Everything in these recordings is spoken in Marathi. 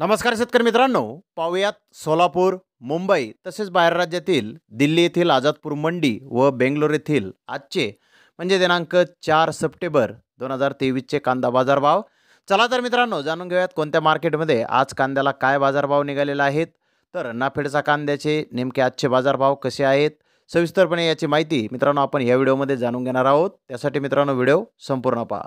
नमस्कार शेतकरी मित्रांनो पाहुयात सोलापूर मुंबई तसेच बाहेर राज्यातील दिल्ली येथील आझादपूर मंडी व बेंगलोर येथील आजचे म्हणजे दिनांक चार सप्टेंबर दोन हजार तेवीसचे कांदा बाजारभाव चला तर मित्रांनो जाणून घेऊयात कोणत्या मार्केटमध्ये आज कांद्याला काय बाजारभाव निघालेला आहेत तर नाफेडचा कांद्याचे नेमके आजचे बाजारभाव कसे आहेत सविस्तरपणे याची माहिती मित्रांनो आपण या व्हिडिओमध्ये जाणून घेणार आहोत त्यासाठी मित्रांनो व्हिडिओ संपूर्ण पहा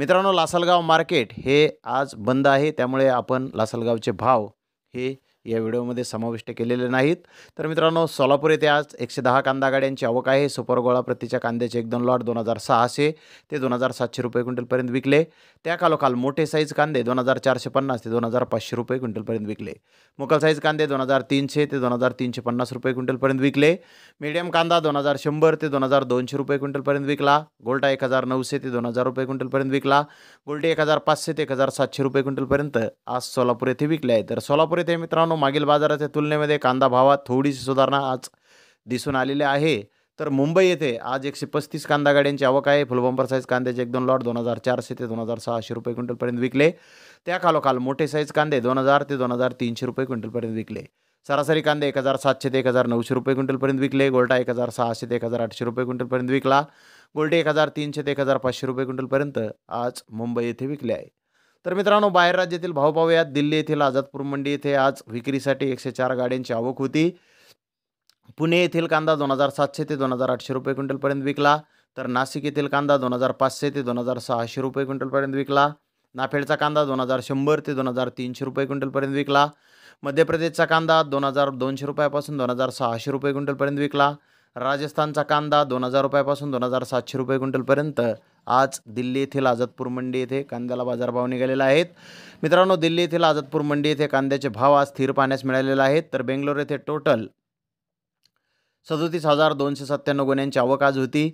मित्रांनो लासलगाव मार्केट हे आज बंद आहे त्यामुळे आपण लासलगावचे भाव हे या व्हिडिओमध्ये समाविष्ट केलेले नाहीत तर मित्रांनो सोलापूर येथे आज एकशे दहा कांदा गाड्यांची आवक आहे सुपर गोळा प्रतीच्या कांद्याचे एक दोन लॉट दोन हजार सहाशे ते दोन हजार सातशे रुपये क्विंटलपर्यंत विकले त्या कालोखाल मोठे साईज कांदे दोन हजार चारशे पन्नास ते दोन हजार पाचशे रुपये क्विंटलपर्यंत विकले मुकल साईज कांदे दोन हजार तीनशे ते दोन हजार तीनशे पन्नास रुपये क्विंटलपर्यंत विकले मीडियम कांदा दोन हजार शंभर ते दोन हजार दोनशे रुपये क्विंटलपर्यंत विकला गोल्टा एक हजार नऊशे ते दोन हजार रुपये क्विंटलपर्यंत विकला गोल्टी एक हजार पाचशे ते एक हजार सातशे रुपये क्विंटलपर्यंत आज सोलापूर येथे विकले आहे तर सोलापूर येथे मित्रांनो मित्रांनो मागील बाजाराच्या तुलनेमध्ये कांदा भावात थोडीशी सुधारणा आज दिसून आलेली आहे तर मुंबई येथे आज एकशे पस्तीस कांदा गाड्यांची आवक आहे फुलबंपर साईज कांद्याचे एक दोन लॉट दोन हजार चारशे ते दोन हजार सहाशे रुपये क्विंटलपर्यंत विकले त्या खालोखाल मोठे साईज कांदे दोन हजार ते दोन हजार तीनशे रुपये क्विंटलपर्यंत विकले सरासरी कांदे एक हजार सातशे ते एक हजार नऊशे रुपये क्विंटलपर्यंत विकले गोल्टा एक हजार सहाशे ते एक हजार आठशे रुपये क्विंटलपर्यंत विकला गोल्डे एक हजार तीनशे ते एक हजार पाचशे रुपये क्विंटलपर्यंत आज मुंबई येथे विकले आहे तर मित्रांनो बाहेर राज्यातील भाव पाहूयात दिल्ली येथील आझादपूर मंडी येथे आज विक्रीसाठी एकशे चार गाड्यांची आवक होती पुणे येथील कांदा दोन हजार सातशे ते दोन हजार आठशे रुपये क्विंटलपर्यंत विकला तर नाशिक येथील कांदा दोन हजार पाचशे ते दोन हजार सहाशे रुपये क्विंटलपर्यंत विकला नाफेडचा कांदा दोन हजार शंभर ते दोन हजार तीनशे रुपये क्विंटलपर्यंत विकला मध्य प्रदेशचा कांदा दोन हजार दोनशे रुपयापासून दोन हजार सहाशे रुपये क्विंटलपर्यंत विकला राजस्थानचा कांदा दोन हजार रुपयापासून दोन हजार सातशे रुपये क्विंटलपर्यंत आज दिल्ली येथील आझादपूर मंडी येथे कांद्याला बाजारभाव निघालेला आहेत मित्रांनो दिल्ली येथील आझादपूर मंडी येथे कांद्याचे भाव आज स्थिर पाहण्यास मिळालेले आहेत तर बेंगलोर येथे टोटल सदोतीस हजार दोनशे सत्त्याण्णव गुन्ह्यांची आवक आज होती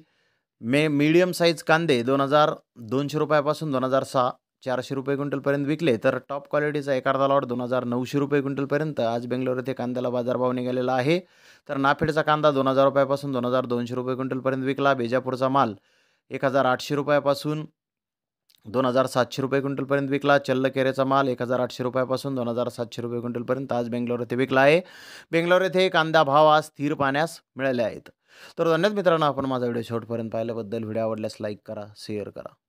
मे मीडियम साईज कांदे दोन हजार दोनशे रुपयापासून दोन हजार सहा चारशे रुपये क्विंटलपर्यंत विकले तर टॉप क्वालिटीचा एक अर्धा लॉट दोन हजार नऊशे रुपये क्विंटलपर्यंत आज बेंगलोर येथे कांद्याला बाजारभाव निघालेला आहे तर नाफेडचा कांदा दोन हजार रुपयापासून दोन हजार दोनशे रुपये क्विंटलपर्यंत विकला बेजापूरचा माल एक हजार आठशे रुपयापासून दोन हजार सातशे रुपये क्विंटलपर्यंत विकला चल्लकेरेचा माल एक हजार आठशे रुपयापासून दोन हजार सातशे रुपये क्विंटलपर्यंत आज बेंगलोर येथे विकला आहे बेंगलोर येथे कांदा भाव आज स्थिर पाण्यास मिळाले आहेत तर धन्यवाद मित्रांनो आपण माझा व्हिडिओ शेवटपर्यंत पाहिल्याबद्दल व्हिडिओ आवडल्यास लाईक करा शेअर करा